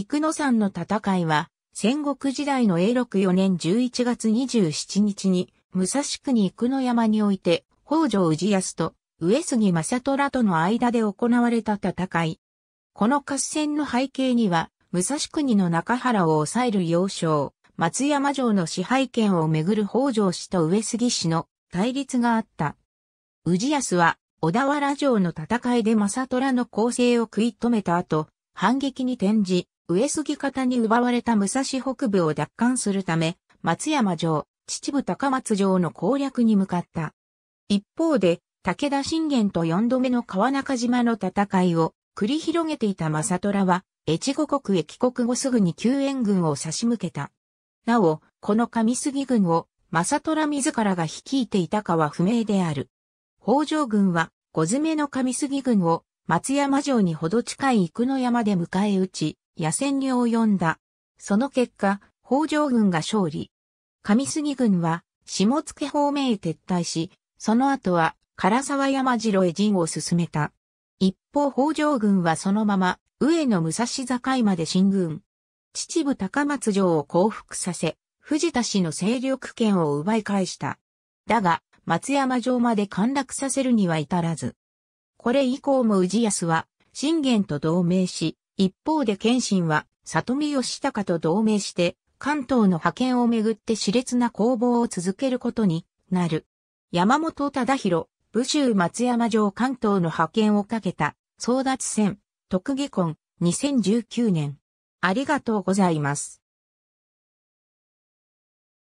陸野山の戦いは、戦国時代の永禄4年11月27日に、武蔵国生野山において、北条氏康と上杉正虎との間で行われた戦い。この合戦の背景には、武蔵国の中原を抑える要衝、松山城の支配権をめぐる北条氏と上杉氏の対立があった。氏康は、小田原城の戦いで正虎の攻勢を食い止めた後、反撃に転じ、上杉方に奪われた武蔵北部を奪還するため、松山城、秩父高松城の攻略に向かった。一方で、武田信玄と四度目の川中島の戦いを繰り広げていた正虎は、越後国へ帰国後すぐに救援軍を差し向けた。なお、この上杉軍を正虎自らが率いていたかは不明である。北条軍は、五詰めの上杉軍を松山城にほど近い生野山で迎え撃ち、野戦に及んだ。その結果、北条軍が勝利。上杉軍は、下野方面へ撤退し、その後は、唐沢山城へ陣を進めた。一方北条軍はそのまま、上野武蔵境まで進軍。秩父高松城を降伏させ、藤田氏の勢力圏を奪い返した。だが、松山城まで陥落させるには至らず。これ以降も氏康は、信玄と同盟し、一方で謙信は、里見義高と同盟して、関東の派遣をめぐって熾烈な攻防を続けることになる。山本忠弘、武州松山城関東の派遣をかけた争奪戦、特技婚2019年。ありがとうございます。